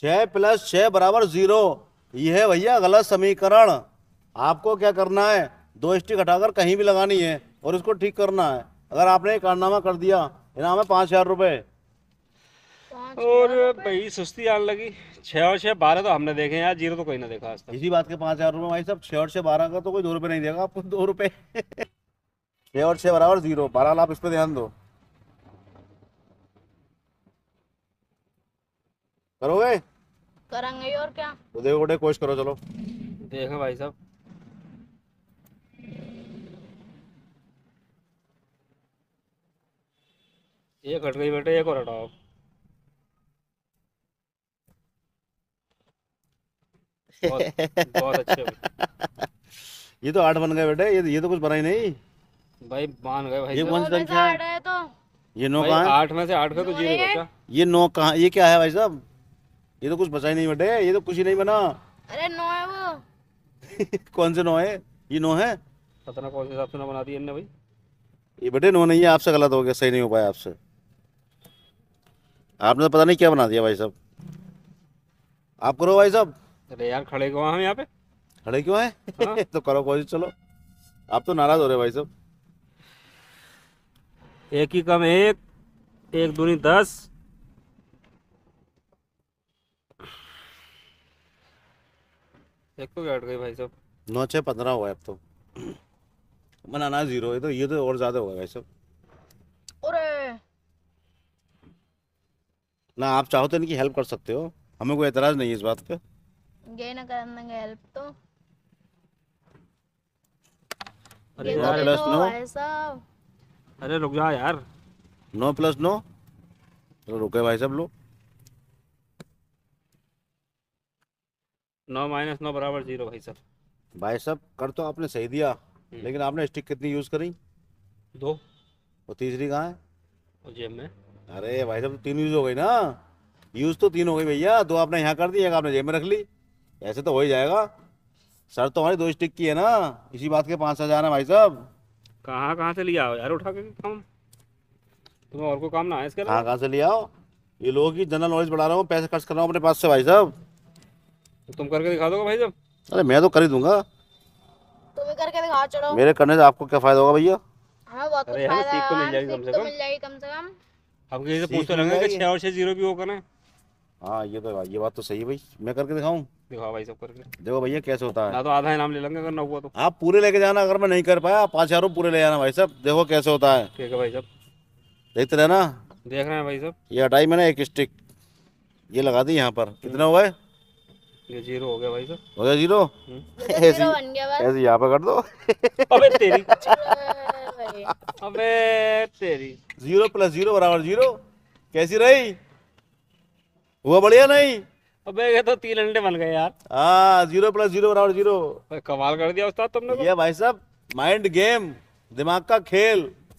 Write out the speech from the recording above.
छः प्लस छः बराबर ज़ीरो यह है भैया गलत समीकरण आपको क्या करना है दो स्टिक हटाकर कहीं भी लगानी है और इसको ठीक करना है अगर आपने कारनामा कर दिया इनाम है पाँच हज़ार रुपये और भाई सुस्ती आने लगी छः और छः बारह तो हमने देखे यार जीरो तो कोई ना देखा आज इसी बात के पाँच हज़ार रुपये भाई साहब छः और छः बारह का तो कोई दो रुपये नहीं देगा आपको दो रुपये छः और छः बराबर जीरो बारह आप इस पर ध्यान दो करोगे करेंगे और क्या तो देखो उठे कोशिश करो चलो देखो भाई साहब ये हट गई बेटे एक और हटाओ बहुत, बहुत अच्छे ये तो आठ बन गए बेटे ये तो- ये तो कुछ बना ही नहीं भाई मान गए भाई ये कौन सा है तो ये नौ कहाँ आठ में से आठ का तो जीरो बचा ये नौ कहाँ ये क्या है भाई साहब ये तो कुछ बचा ही नहीं बटे ये तो कुछ ही नहीं बना अरे नो है वो कौन से नो है ये नो है पता ना कौन से हिसाब से ना बना दिए इनने भाई ये बटे नो नहीं है आपसे गलत हो गया सही नहीं हो पाया आपसे आपने तो पता नहीं क्या बना दिया भाई साहब आप करो भाई साहब अरे यार खड़े क्यों हम यहाँ पे खड़े क्यों हैं हाँ? तो करो कोशिश चलो आप तो नाराज हो रहे भाई साहब एक ही कम एक एक दूनी दस एक को तो बैठ गई भाई साहब नौ छः पंद्रह हुआ है अब तो बनाना जीरो है तो ये तो और ज़्यादा होगा भाई साहब ना आप चाहो तो इनकी हेल्प कर सकते हो हमें कोई एतराज़ नहीं है इस बात पे ये ना करना हेल्प तो अरे यार प्लस नो तो अरे रुक जाओ यार नो प्लस नो रुके भाई साहब लोग नौ माइनस नौ बराबर जीरो भाई साहब भाई साहब कर तो आपने सही दिया हम्म। लेकिन आपने स्टिक कितनी यूज करी दो और तीसरी कहाँ है जेब में अरे भाई साहब तो तीन यूज हो गई ना यूज तो तीन हो गई भैया दो आपने यहाँ कर दी एक आपने जेब में रख ली ऐसे तो हो ही जाएगा सर तो हमारी दो स्टिक की है ना इसी बात के पाँच हजार है भाई साहब कहाँ कहाँ से लिया यार उठा के काम तुम्हें और को काम ना है इसके कहाँ कहाँ से लिया ये लोगों की जनरल नॉलेज बढ़ा रहा हूँ पैसे खर्च कर रहा हूँ अपने पास से भाई साहब तो तुम करके दिखा दोगे भाई जब अरे मैं तो कर ही दूंगा तुम्हें करके दिखा चलो मेरे करने से आपको क्या फायदा होगा भैया हाँ बहुत अरे तो, तो मिल जाएगी कम से कम हम किसी से पूछते रहेंगे तो कि छः और छः जीरो भी होगा ना हाँ ये तो ये बात तो सही है भाई मैं करके दिखाऊं दिखाओ भाई सब करके देखो भैया कैसे होता है ना तो आधा इनाम ले लेंगे अगर ना हुआ तो आप पूरे लेके जाना अगर मैं नहीं कर पाया आप पाँच हजार पूरे ले जाना भाई साहब देखो कैसे होता है ठीक है भाई साहब देखते रहना देख रहे हैं भाई साहब ये हटाई मैंने एक स्टिक ये लगा दी यहाँ पर कितना हुआ है ये जीरो हो गया भाई साहब हो गया जीरो हम्म। तो ऐसे ऐसे यहाँ पर कर दो अबे तेरी अबे तेरी जीरो प्लस जीरो बराबर जीरो कैसी रही हुआ बढ़िया नहीं अबे ये तो तीन अंडे बन गए यार आ, हाँ, जीरो प्लस जीरो बराबर जीरो कमाल कर दिया उस्ताद तुमने तो। ये भाई साहब माइंड गेम दिमाग का खेल